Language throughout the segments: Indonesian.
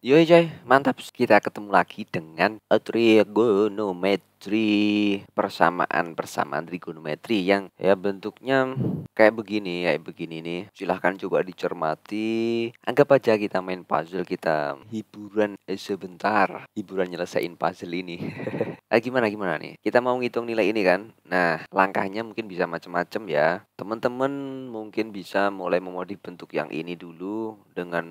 Yoi coy, mantap. Kita ketemu lagi dengan trigonometri geometri, persamaan-persamaan trigonometri yang ya bentuknya kayak begini, ya begini nih. Silahkan coba dicermati. Anggap aja kita main puzzle, kita hiburan eh, sebentar. Hiburan nyelesain puzzle ini. nah, gimana gimana nih? Kita mau ngitung nilai ini kan? Nah, langkahnya mungkin bisa macam-macam ya. Teman-teman mungkin bisa mulai memodif bentuk yang ini dulu dengan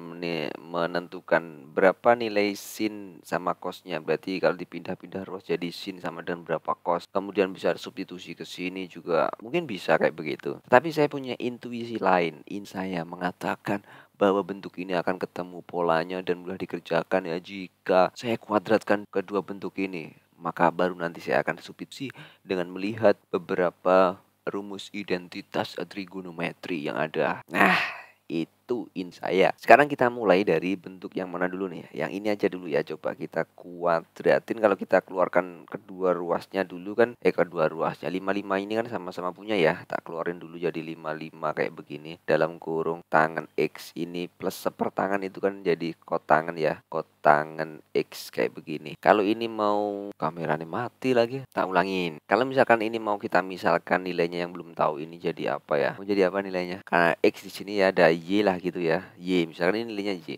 menentukan berapa nilai sin sama cosnya. Berarti kalau dipindah-pindah ruas jadi sin sama sama dengan berapa cost kemudian bisa substitusi ke sini juga mungkin bisa kayak begitu tapi saya punya intuisi lain in saya mengatakan bahwa bentuk ini akan ketemu polanya dan mudah dikerjakan ya jika saya kuadratkan kedua bentuk ini maka baru nanti saya akan substitusi dengan melihat beberapa rumus identitas trigonometri yang ada nah itu bantuin saya. Sekarang kita mulai dari bentuk yang mana dulu nih? Ya. Yang ini aja dulu ya. Coba kita kuadratin. Kalau kita keluarkan kedua ruasnya dulu kan, eh kedua ruasnya 55 ini kan sama-sama punya ya. Tak keluarin dulu jadi 55 kayak begini. Dalam kurung tangan X ini plus sepertangan itu kan jadi kotangan ya. Kotangan X kayak begini. Kalau ini mau kameranya mati lagi, tak ulangin. Kalau misalkan ini mau kita misalkan nilainya yang belum tahu ini jadi apa ya? Mau jadi apa nilainya? Karena X di sini ya ada Y lah gitu ya y misalkan ini nilainya y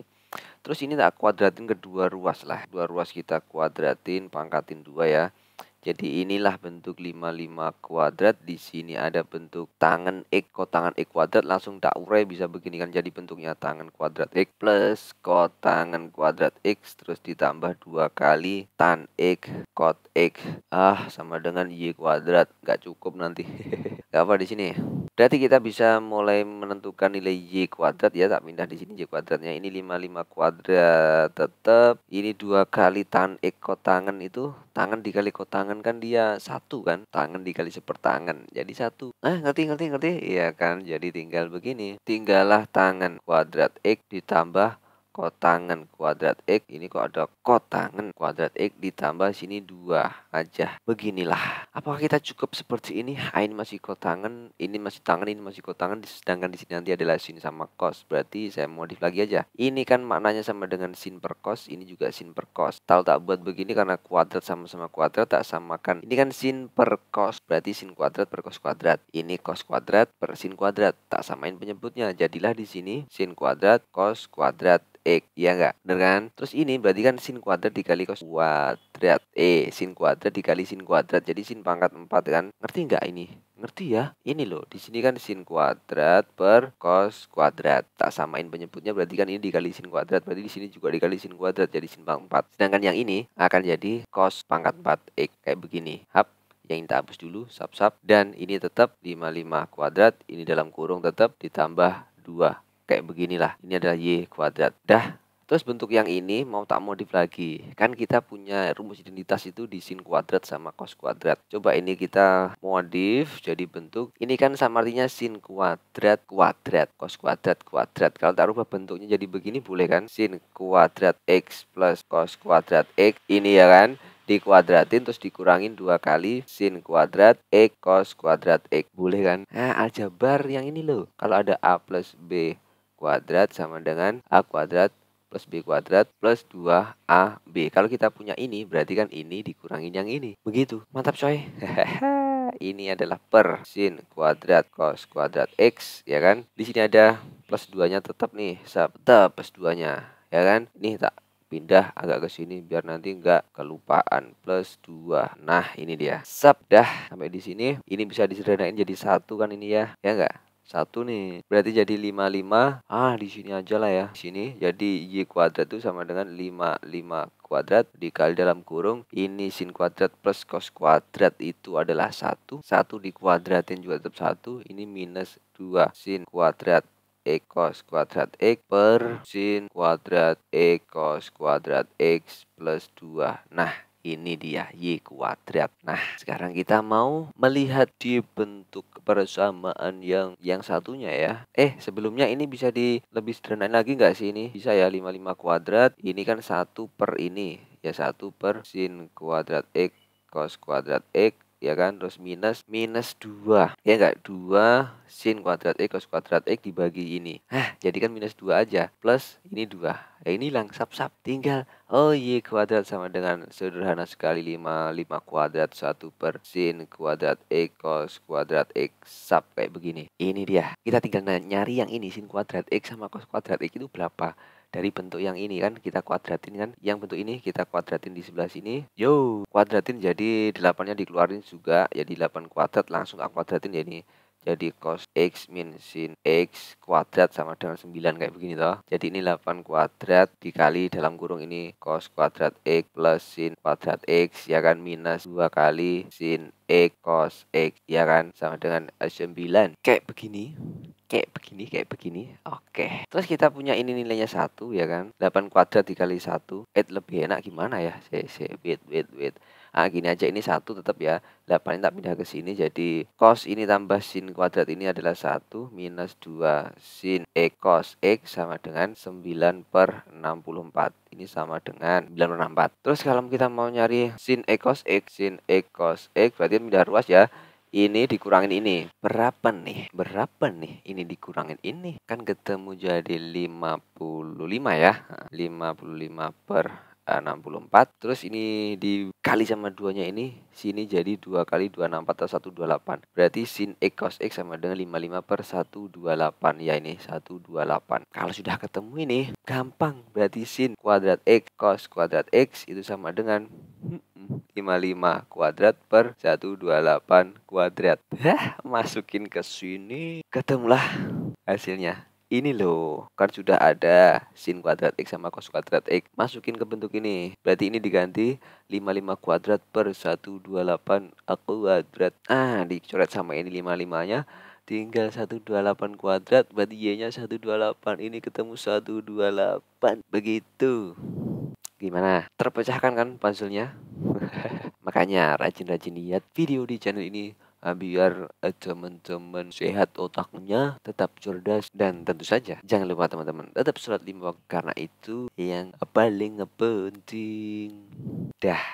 terus ini tak kuadratin kedua ruas lah dua ruas kita kuadratin pangkatin dua ya jadi inilah bentuk 55 kuadrat di sini ada bentuk tangan x kotangan x kuadrat langsung tak urai bisa begini kan jadi bentuknya tangan kuadrat x plus kotangan kuadrat x terus ditambah dua kali tan x kot x ah sama dengan y kuadrat Gak cukup nanti Gak apa di sini Berarti kita bisa mulai menentukan nilai Y kuadrat ya, tak pindah di sini Y kuadratnya. Ini 55 kuadrat tetap. Ini dua kali tan X eh, kotangan itu, tangan dikali kotangan kan dia satu kan, tangan dikali sepertangan. Jadi satu. Ah, ngerti ngerti ngerti? Iya kan, jadi tinggal begini. Tinggallah tangan kuadrat X ditambah kotangan kuadrat X. Ini kok ada kotangan kuadrat X ditambah sini dua aja beginilah apakah kita cukup seperti ini ah, ini masih kotangan ini masih tangan ini masih kotangan sedangkan di sini nanti adalah sin sama cos berarti saya modif lagi aja ini kan maknanya sama dengan sin per cos ini juga sin per cos tahu tak buat begini karena kuadrat sama-sama kuadrat tak samakan ini kan sin per cos berarti sin kuadrat per cos kuadrat ini cos kuadrat per sin kuadrat tak samain penyebutnya jadilah di sini sin kuadrat cos kuadrat X ya enggak bener kan terus ini berarti kan sin sin kuadrat dikali cos kuadrat e sin kuadrat dikali sin kuadrat jadi sin pangkat 4 kan ngerti nggak ini ngerti ya ini loh di sini kan sin kuadrat per cos kuadrat tak samain penyebutnya berarti kan ini dikali sin kuadrat berarti di sini juga dikali sin kuadrat jadi sin pangkat 4 sedangkan yang ini akan jadi cos pangkat 4 e eh, kayak begini hap yang kita hapus dulu sap sap dan ini tetap 55 kuadrat ini dalam kurung tetap ditambah 2 kayak beginilah ini adalah y kuadrat dah Terus bentuk yang ini mau tak modif lagi. Kan kita punya rumus identitas itu di sin kuadrat sama cos kuadrat. Coba ini kita modif jadi bentuk. Ini kan sama artinya sin kuadrat kuadrat cos kuadrat kuadrat. Kalau tak rubah bentuknya jadi begini boleh kan? Sin kuadrat x plus cos kuadrat x ini ya kan? dikuadratin terus dikurangin dua kali sin kuadrat x cos kuadrat x boleh kan? Nah aljabar yang ini loh kalau ada a plus b kuadrat sama dengan a kuadrat plus B kuadrat plus 2AB. Kalau kita punya ini, berarti kan ini dikurangin yang ini. Begitu. Mantap coy. ini adalah per sin kuadrat cos kuadrat x ya kan di sini ada plus nya tetap nih tetap plus nya ya kan ini tak pindah agak ke sini biar nanti enggak kelupaan plus dua nah ini dia sub dah sampai di sini ini bisa disederhanain jadi satu kan ini ya ya enggak satu nih berarti jadi 55 ah di sini aja lah ya di sini jadi y kuadrat itu sama dengan 55 kuadrat dikali dalam kurung ini sin kuadrat plus cos kuadrat itu adalah satu satu di dikuadratin juga tetap satu ini minus 2 sin kuadrat e cos kuadrat x per sin kuadrat e cos kuadrat x plus 2 nah ini dia Y kuadrat. Nah, sekarang kita mau melihat di bentuk persamaan yang yang satunya ya. Eh, sebelumnya ini bisa di lebih sederhana lagi nggak sih ini? Bisa ya 55 kuadrat. Ini kan satu per ini. Ya satu per sin kuadrat X cos kuadrat X ya kan terus minus minus dua ya enggak dua sin kuadrat x cos kuadrat x dibagi ini Hah kan minus dua aja plus ini dua ya ini langsap sap tinggal oh y iya, kuadrat sama dengan sederhana sekali lima lima kuadrat satu per sin kuadrat x cos kuadrat x sap kayak begini ini dia kita tinggal nyari yang ini sin kuadrat x sama cos kuadrat x itu berapa dari bentuk yang ini kan kita kuadratin kan yang bentuk ini kita kuadratin di sebelah sini yo kuadratin jadi delapannya dikeluarin juga jadi delapan kuadrat langsung aku kuadratin jadi jadi cos x min sin x kuadrat sama dengan 9 kayak begini toh jadi ini 8 kuadrat dikali dalam kurung ini cos kuadrat x plus sin kuadrat x ya kan minus 2 kali sin x cos x ya kan sama dengan 9 kayak begini kayak begini kayak begini oke okay. terus kita punya ini nilainya satu ya kan 8 kuadrat dikali satu eh lebih enak gimana ya saya saya wait wait wait ah gini aja ini satu tetap ya 8 ini tak pindah ke sini jadi cos ini tambah sin kuadrat ini adalah satu minus dua sin e cos x sama dengan sembilan per enam puluh empat. ini sama dengan 964 empat. terus kalau kita mau nyari sin e cos x sin e cos x berarti pindah ruas ya ini dikurangin ini. Berapa nih? Berapa nih? Ini dikurangin ini. Kan ketemu jadi 55 ya. 55 per 64 eh, terus ini dikali sama duanya ini sini jadi dua kali 264 atau 128 berarti sin x cos x sama dengan 55 per 128 ya ini 128 kalau sudah ketemu ini gampang berarti sin kuadrat x cos kuadrat x itu sama dengan 55 kuadrat per 128 kuadrat. Hah, masukin ke sini, ketemulah hasilnya. Ini loh, kan sudah ada sin kuadrat X sama cos kuadrat X. Masukin ke bentuk ini. Berarti ini diganti 55 kuadrat per 128 kuadrat. Ah, dicoret sama ini 55-nya tinggal 128 kuadrat berarti y-nya 128 ini ketemu 128 begitu gimana terpecahkan kan puzzle-nya Makanya rajin-rajin lihat video di channel ini eh, biar eh, teman-teman sehat otaknya tetap cerdas dan tentu saja jangan lupa teman-teman tetap sholat lima waktu karena itu yang paling penting dah